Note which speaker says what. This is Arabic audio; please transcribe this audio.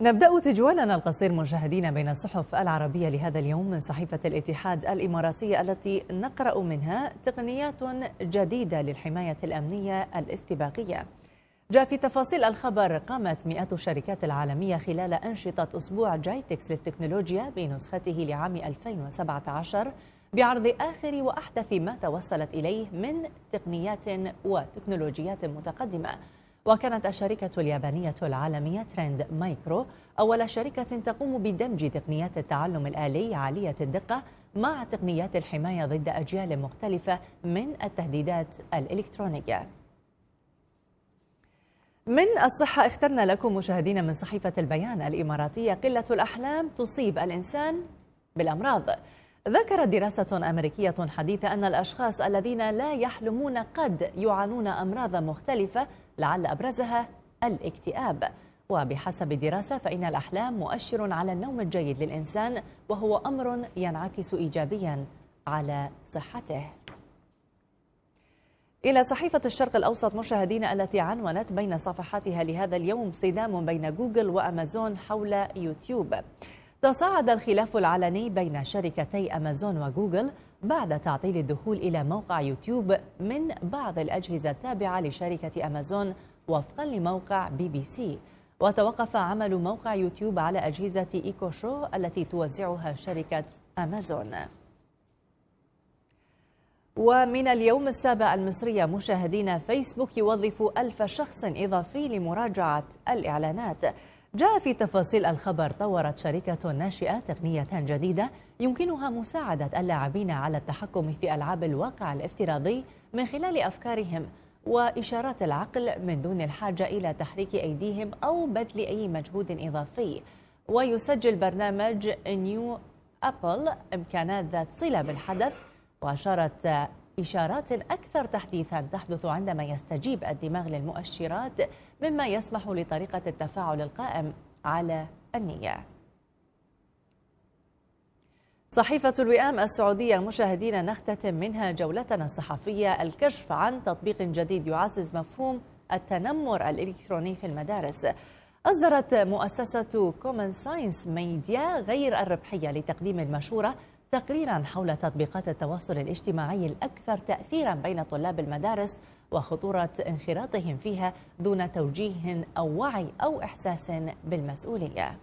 Speaker 1: نبدأ تجوالنا القصير مشاهدينا بين الصحف العربية لهذا اليوم من صحيفة الاتحاد الإماراتية التي نقرأ منها تقنيات جديدة للحماية الأمنية الاستباقية جاء في تفاصيل الخبر قامت مئات الشركات العالمية خلال أنشطة أسبوع جايتكس للتكنولوجيا بنسخته لعام 2017 بعرض آخر وأحدث ما توصلت إليه من تقنيات وتكنولوجيات متقدمة وكانت الشركة اليابانية العالمية ترند مايكرو أول شركة تقوم بدمج تقنيات التعلم الآلي عالية الدقة مع تقنيات الحماية ضد أجيال مختلفة من التهديدات الإلكترونية من الصحة اخترنا لكم مشاهدينا من صحيفة البيان الإماراتية قلة الأحلام تصيب الإنسان بالأمراض ذكرت دراسة أمريكية حديثة أن الأشخاص الذين لا يحلمون قد يعانون أمراض مختلفة لعل أبرزها الاكتئاب وبحسب الدراسة فإن الأحلام مؤشر على النوم الجيد للإنسان وهو أمر ينعكس إيجابيا على صحته إلى صحيفة الشرق الأوسط مشاهدين التي عنونت بين صفحاتها لهذا اليوم صدام بين جوجل وأمازون حول يوتيوب تصاعد الخلاف العلني بين شركتي أمازون وجوجل بعد تعطيل الدخول إلى موقع يوتيوب من بعض الأجهزة التابعة لشركة أمازون وفقا لموقع بي بي سي وتوقف عمل موقع يوتيوب على أجهزة إيكو شو التي توزعها شركة أمازون ومن اليوم السابع المصرية مشاهدين فيسبوك يوظف ألف شخص إضافي لمراجعة الإعلانات جاء في تفاصيل الخبر طورت شركة ناشئة تقنية جديدة يمكنها مساعدة اللاعبين على التحكم في ألعاب الواقع الافتراضي من خلال أفكارهم وإشارات العقل من دون الحاجة إلى تحريك أيديهم أو بذل أي مجهود إضافي ويسجل برنامج نيو أبل إمكانات ذات صلة بالحدث وأشارت إشارات أكثر تحديثا تحدث عندما يستجيب الدماغ للمؤشرات مما يسمح لطريقة التفاعل القائم على النية صحيفة الوئام السعودية مشاهدينا نختتم منها جولتنا الصحفية الكشف عن تطبيق جديد يعزز مفهوم التنمر الإلكتروني في المدارس أصدرت مؤسسة كومن ساينس ميديا غير الربحية لتقديم المشورة تقريرا حول تطبيقات التواصل الاجتماعي الأكثر تأثيرا بين طلاب المدارس وخطورة انخراطهم فيها دون توجيه أو وعي أو إحساس بالمسؤولية